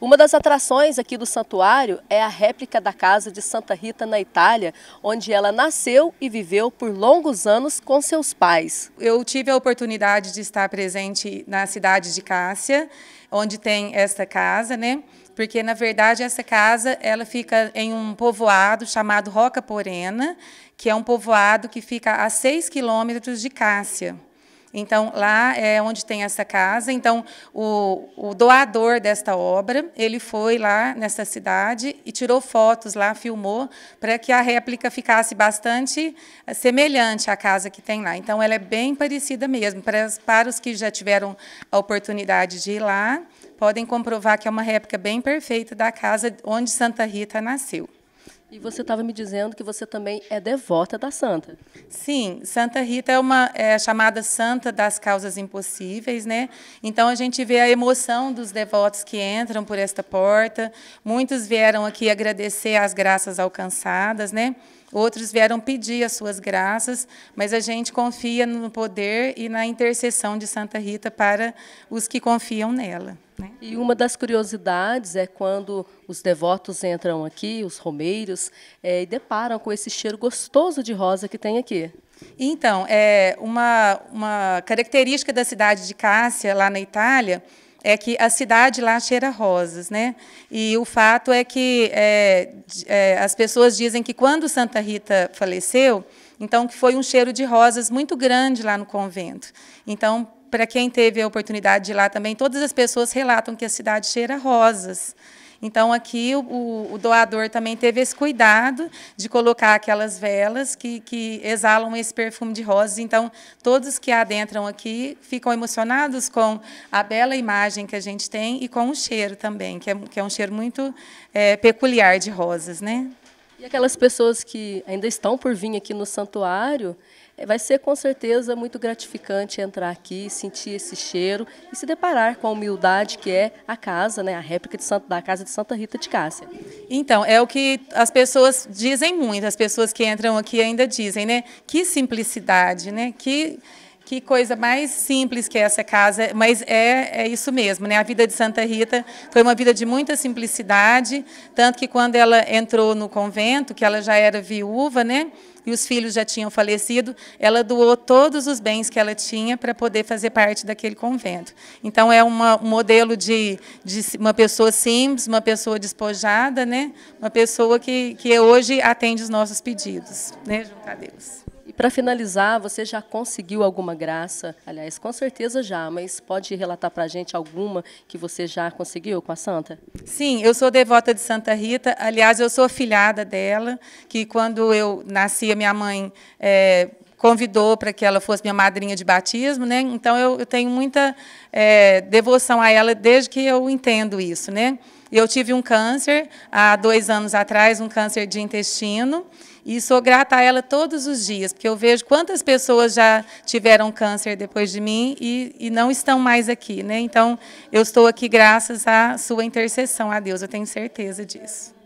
Uma das atrações aqui do santuário é a réplica da casa de Santa Rita na Itália, onde ela nasceu e viveu por longos anos com seus pais. Eu tive a oportunidade de estar presente na cidade de Cássia, onde tem esta casa, né? Porque na verdade essa casa ela fica em um povoado chamado Roca Porena, que é um povoado que fica a 6 quilômetros de Cássia. Então, lá é onde tem essa casa. Então, o, o, doador desta obra, ele foi lá nessa cidade e tirou fotos lá, filmou, para que a réplica ficasse bastante eh, semelhante à casa que tem lá. Então, ela é bem parecida mesmo. Para, para os que já tiveram a oportunidade de ir lá, podem comprovar que é uma réplica bem perfeita da casa onde Santa Rita nasceu. E você estava me dizendo que você também é devota da Santa. Sim, Santa Rita é uma é, chamada Santa das causas impossíveis, né? Então a gente vê a emoção dos devotos que entram por esta porta. Muitos vieram aqui agradecer as graças alcançadas, né? Outros vieram pedir as suas graças, mas a gente confia no poder e na intercessão de Santa Rita para os que confiam nela. Né? E uma das curiosidades é quando os devotos entram aqui, os romeiros, é, e deparam com esse cheiro gostoso de rosa que tem aqui. Então, é uma, uma característica da cidade de Cássia, lá na Itália, é que a cidade lá cheira rosas, né? E o fato é que é, é, as pessoas dizem que quando Santa Rita faleceu, então que foi um cheiro de rosas muito grande lá no convento. Então, para quem teve a oportunidade de ir lá também, todas as pessoas relatam que a cidade cheira rosas. Então, aqui o, o doador também teve esse cuidado de colocar aquelas velas que, que exalam esse perfume de rosas. Então, todos que adentram aqui ficam emocionados com a bela imagem que a gente tem e com o cheiro também, que é, que é um cheiro muito é, peculiar de rosas, né? E aquelas pessoas que ainda estão por vir aqui no santuário, eh, vai ser com certeza muito gratificante entrar aqui, sentir esse cheiro e se deparar com a humildade que é a casa, né, a réplica de Santo da casa de Santa Rita de Cássia. Então, é o que as pessoas dizem muito, as pessoas que entram aqui ainda dizem, né? Que simplicidade, né? Que que coisa mais simples que é essa casa, mas é, é isso mesmo, né? A vida de Santa Rita foi uma vida de muita simplicidade, tanto que quando ela entrou no convento, que ela já era viúva, né? E os filhos já tinham falecido, ela doou todos os bens que ela tinha para poder fazer parte daquele convento. Então é uma, um modelo de, de uma pessoa simples, uma pessoa despojada, né? Uma pessoa que, que hoje atende os nossos pedidos, né? Junto a Deus. Para finalizar, você já conseguiu alguma graça? Aliás, com certeza já, mas pode relatar para a gente alguma que você já conseguiu com a Santa? Sim, eu sou devota de Santa Rita. Aliás, eu sou filhada dela, que quando eu nasci, a minha mãe é, convidou para que ela fosse minha madrinha de batismo, né? Então eu, eu tenho muita é, devoção a ela desde que eu entendo isso, né? Eu tive um câncer há dois anos atrás, um câncer de intestino, e sou grata a ela todos os dias, porque eu vejo quantas pessoas já tiveram câncer depois de mim e, e não estão mais aqui. Né? Então, eu estou aqui graças à sua intercessão a Deus, eu tenho certeza disso.